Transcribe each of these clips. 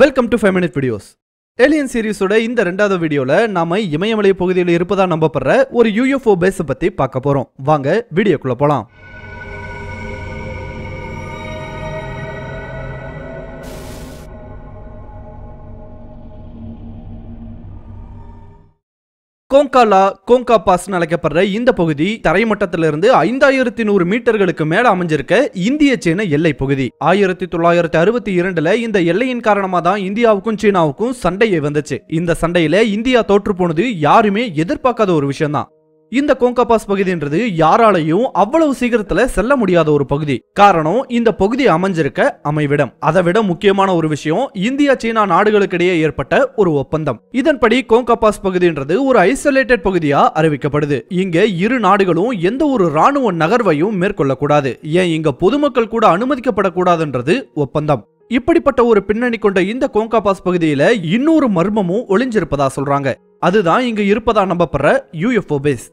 welcome to five minute videos alien சீரீஸோட இந்த ரெண்டாவது வீடியோவில் நாம இமயமலை பகுதியில் இருப்பதாக நம்பப்படுற ஒரு யூஎஃப்ஓ பேஸை பற்றி பார்க்க போகிறோம் வாங்க வீடியோக்குள்ளே போகலாம் கோங்காலா கோங்கா பாஸ்னு அழைக்கப்படுற இந்த பகுதி தரைமட்டத்திலிருந்து ஐந்தாயிரத்தி நூறு மீட்டர்களுக்கு மேல அமைஞ்சிருக்க இந்திய சீன எல்லை பகுதி ஆயிரத்தி தொள்ளாயிரத்தி அறுபத்தி இரண்டுல இந்த எல்லையின் காரணமா தான் இந்தியாவுக்கும் சீனாவுக்கும் சண்டையே வந்துச்சு இந்த சண்டையில இந்தியா தோற்று போனது யாருமே எதிர்பார்க்காத ஒரு விஷயம் தான் இந்த கோங்கா பாஸ் பகுதின்றது யாராலையும் அவ்வளவு சீக்கிரத்துல செல்ல முடியாத ஒரு பகுதி காரணம் இந்த பகுதி அமைஞ்சிருக்க அமைவிடம் அதை விட முக்கியமான ஒரு விஷயம் இந்தியா சீனா நாடுகளுக்கிடையே ஏற்பட்ட ஒரு ஒப்பந்தம் இதன்படி கோங்கா பாஸ் பகுதின்றது ஒரு ஐசோலேட்டட் பகுதியா அறிவிக்கப்படுது இங்க இரு நாடுகளும் எந்த ஒரு ராணுவ நகர்வையும் மேற்கொள்ளக்கூடாது ஏன் இங்க பொதுமக்கள் கூட அனுமதிக்கப்படக்கூடாதுன்றது ஒப்பந்தம் இப்படிப்பட்ட ஒரு பின்னணி கொண்ட இந்த கோங்கா பாஸ் பகுதியில இன்னொரு மர்மமும் ஒளிஞ்சிருப்பதா சொல்றாங்க அதுதான் இங்க இருப்பதா நம்பப்படுற யூஎஃப்ஓ பேஸ்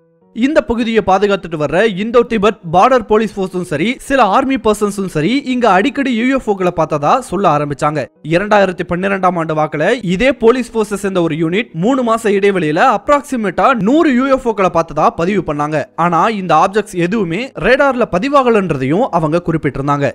இந்த பகுதியை பாதுகாத்துட்டு வர்ற இந்தோ டிபெட் பார்டர் போலீஸ் போர்ஸும் சரி சில ஆர்மி பர்சன்ஸும் சரி இங்க அடிக்கடி யூஎஃப்ஓக்களை பார்த்ததா சொல்ல ஆரம்பிச்சாங்க இரண்டாயிரத்தி பன்னிரெண்டாம் ஆண்டு வாக்குல இதே போலீஸ் போர்ஸ் சேர்ந்த ஒரு யூனிட் மூணு மாச இடைவெளியில அப்ராக்சிமேட்டா நூறு யூஎஃப்ஓக்களை பார்த்ததா பதிவு பண்ணாங்க ஆனா இந்த ஆப்ஜெக்ட்ஸ் எதுவுமே ரேடார்ல பதிவாகலன்றதையும் அவங்க குறிப்பிட்டிருந்தாங்க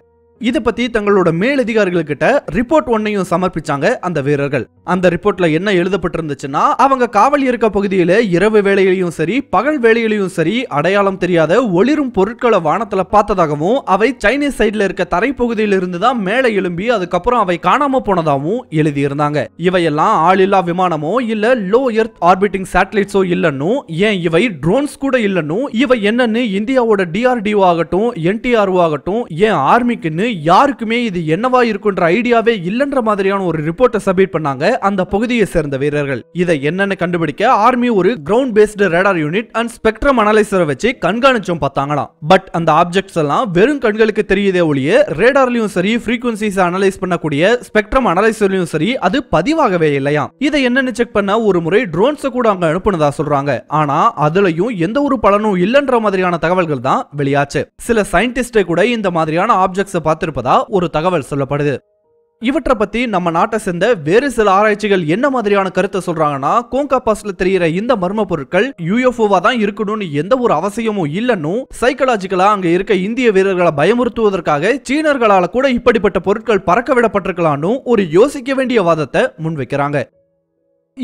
இதை பத்தி தங்களோட மேலதிகாரிகள்கிட்ட ரிப்போர்ட் ஒன்னையும் சமர்ப்பிச்சாங்க அந்த வீரர்கள் அந்த ரிப்போர்ட்ல என்ன எழுதப்பட்டிருந்துச்சுன்னா அவங்க காவல் இருக்க பகுதியில இரவு வேலையிலையும் சரி பகல் வேலையிலையும் சரி அடையாளம் தெரியாத ஒளிரும் பொருட்களை வானத்துல பார்த்ததாகவும் அவை சைனீஸ் சைட்ல இருக்க தரைப்பகுதியில இருந்து தான் மேலே எழும்பி அதுக்கப்புறம் அவை காணாம போனதாகவும் எழுதியிருந்தாங்க இவையெல்லாம் ஆளில்லா விமானமோ இல்ல லோ எர்த் ஆர்பிட்டிங் சேட்டலைட்ஸோ இல்லைன்னு ஏன் இவை ட்ரோன்ஸ் கூட இல்லைன்னு இவை என்னன்னு இந்தியாவோட டிஆர்டிஓ ஆகட்டும் என்டிஆர்ஓ ஆகட்டும் ஏன் ஆர்மிக்குன்னு யாருக்குமே இது என்னவா இருக்குன்ற ஐடியாவே இல்லைன்ற மாதிரியான ஒரு ரிப்போர்ட்டை சப்மிட் பண்ணாங்க அந்த பகுதியை சேர்ந்த வீரர்கள் இதை என்னன்னு கண்டுபிடிக்க ஆர்மி ஒரு ground based radar unit and spectrum அனலைசரை வச்சு கண்காணிச்சும் பார்த்தாங்களாம் பட் அந்த ஆப்ஜெக்ட்ஸ் எல்லாம் வெறும் கண்களுக்கு தெரியுதே ஒழிய ரேடார்லயும் சரி ஃப்ரீக்வன்சிஸ் அனலைஸ் பண்ணக்கூடிய ஸ்பெக்ட்ரம் அனலைசர்லயும் சரி அது பதிவாகவே இல்லையா இதை என்னன்னு செக் பண்ண ஒரு முறை ட்ரோன்ஸ் கூட அங்க அனுப்புனதா சொல்றாங்க ஆனா அதுலயும் எந்த ஒரு பலனும் இல்லைன்ற மாதிரியான தகவல்கள் தான் வெளியாச்சு சில சயின்டிஸ்டே கூட இந்த மாதிரியான ஆப்ஜெக்ட்ஸ் பார்த்து பார்த்திருப்பதா ஒரு தகவல் சொல்லப்படுது இவற்றை பத்தி நம்ம நாட்டை சேர்ந்த வேறு சில ஆராய்ச்சிகள் என்ன மாதிரியான கருத்தை சொல்றாங்கன்னா கோங்கா பாஸ்ல தெரிகிற இந்த மர்ம பொருட்கள் யூஎஃப்ஓவா தான் இருக்கணும்னு எந்த ஒரு அவசியமும் இல்லைன்னு சைக்கலாஜிக்கலா அங்க இருக்க இந்திய வீரர்களை பயமுறுத்துவதற்காக சீனர்களால கூட இப்படிப்பட்ட பொருட்கள் பறக்க விடப்பட்டிருக்கலாம்னு ஒரு யோசிக்க வேண்டிய வாதத்தை முன்வைக்கிறாங்க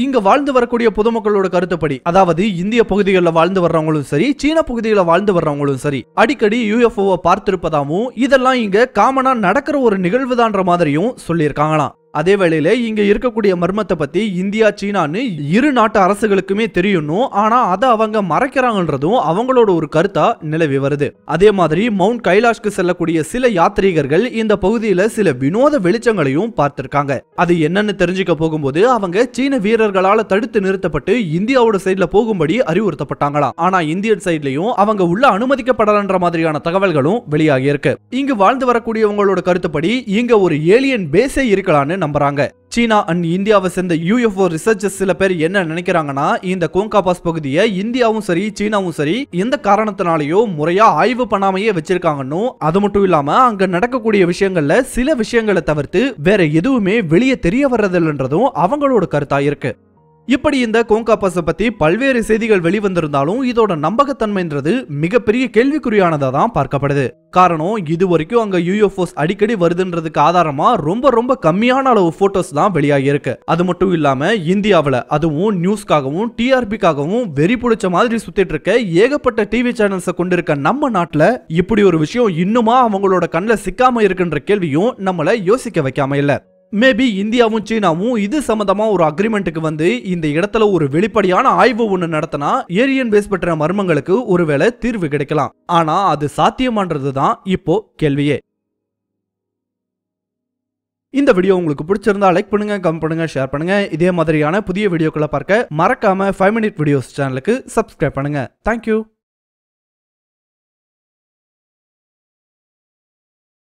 இங்க வாழ்ந்து வரக்கூடிய பொதுமக்களோட கருத்துப்படி அதாவது இந்திய பகுதிகளில் வாழ்ந்து வர்றவங்களும் சரி சீன பகுதிகளில் வாழ்ந்து வர்றவங்களும் சரி அடிக்கடி யூஎஃப்ஓவை பார்த்திருப்பதாகவும் இதெல்லாம் இங்க காமனா நடக்கிற ஒரு நிகழ்வுதான்ற மாதிரியும் சொல்லியிருக்காங்களாம் அதே வேளையில இங்க இருக்கக்கூடிய மர்மத்தை பத்தி இந்தியா சீனான்னு இரு நாட்டு அரசுகளுக்குமே தெரியணும் ஆனா அதை அவங்க மறைக்கிறாங்கன்றதும் அவங்களோட ஒரு கருத்தா நிலவி வருது அதே மாதிரி மவுண்ட் கைலாஷ்க்கு செல்லக்கூடிய சில யாத்ரீகர்கள் இந்த பகுதியில சில வினோத வெளிச்சங்களையும் பார்த்திருக்காங்க அது என்னன்னு தெரிஞ்சுக்க போகும்போது அவங்க சீன வீரர்களால தடுத்து நிறுத்தப்பட்டு இந்தியாவோட சைட்ல போகும்படி அறிவுறுத்தப்பட்டாங்களாம் ஆனா இந்தியன் சைட்லயும் அவங்க உள்ள அனுமதிக்கப்படலன்ற மாதிரியான தகவல்களும் வெளியாகி இருக்கு இங்கு வாழ்ந்து வரக்கூடியவங்களோட கருத்துப்படி இங்க ஒரு ஏலியன் பேஸே இருக்கலாம்னு நம்புறாங்க சீனா அண்ட் இந்தியாவை சேர்ந்த யூஎஃப்ஓ ரிசர்ச்சர்ஸ் சில பேர் என்ன நினைக்கிறாங்கன்னா இந்த கோங்கா பாஸ் பகுதியை இந்தியாவும் சரி சீனாவும் சரி எந்த காரணத்தினாலேயோ முறையா ஆய்வு பண்ணாமையே வச்சிருக்காங்கன்னு அது மட்டும் இல்லாம அங்க நடக்கக்கூடிய விஷயங்கள்ல சில விஷயங்களை தவிர்த்து வேற எதுவுமே வெளியே தெரிய வர்றதில்லைன்றதும் அவங்களோட கருத்தா இருக்கு இப்படி இந்த கோங்கா பஸ்ஸை பத்தி பல்வேறு செய்திகள் வெளிவந்திருந்தாலும் இதோட நம்பகத்தன்மைன்றது மிகப்பெரிய கேள்விக்குறியானதா தான் பார்க்கப்படுது காரணம் இது வரைக்கும் அங்க யூஎஃப்ஓஸ் அடிக்கடி வருதுன்றதுக்கு ஆதாரமா ரொம்ப ரொம்ப கம்மியான அளவு போட்டோஸ் தான் வெளியாகி இருக்கு அது மட்டும் இல்லாம இந்தியாவில் அதுவும் நியூஸ்க்காகவும் டிஆர்பிக்காகவும் வெறி புடிச்ச மாதிரி சுத்திட்டு இருக்க ஏகப்பட்ட டிவி சேனல்ஸை கொண்டிருக்க நம்ம நாட்டுல இப்படி ஒரு விஷயம் இன்னுமா அவங்களோட கண்ணில் சிக்காம இருக்குன்ற கேள்வியும் நம்மளை யோசிக்க வைக்காம இல்லை மேபி இந்தியாவும் சீனாவும் இது சம்பந்தமா ஒரு அக்ரிமெண்ட்டுக்கு வந்து இந்த இடத்துல ஒரு வெளிப்படையான ஆய்வு ஒன்று நடத்தினா ஏரியன் பேஸ் பெற்ற மர்மங்களுக்கு ஒருவேளை தீர்வு கிடைக்கலாம் ஆனா அது சாத்தியமான்றது தான் இப்போ கேள்வியே இந்த வீடியோ உங்களுக்கு பிடிச்சிருந்தா லைக் பண்ணுங்க கமெண்ட் பண்ணுங்க ஷேர் பண்ணுங்க இதே மாதிரியான புதிய வீடியோக்களை பார்க்க மறக்காம ஃபைவ் மினிட் வீடியோஸ் சேனலுக்கு சப்ஸ்கிரைப் பண்ணுங்க தேங்க்யூ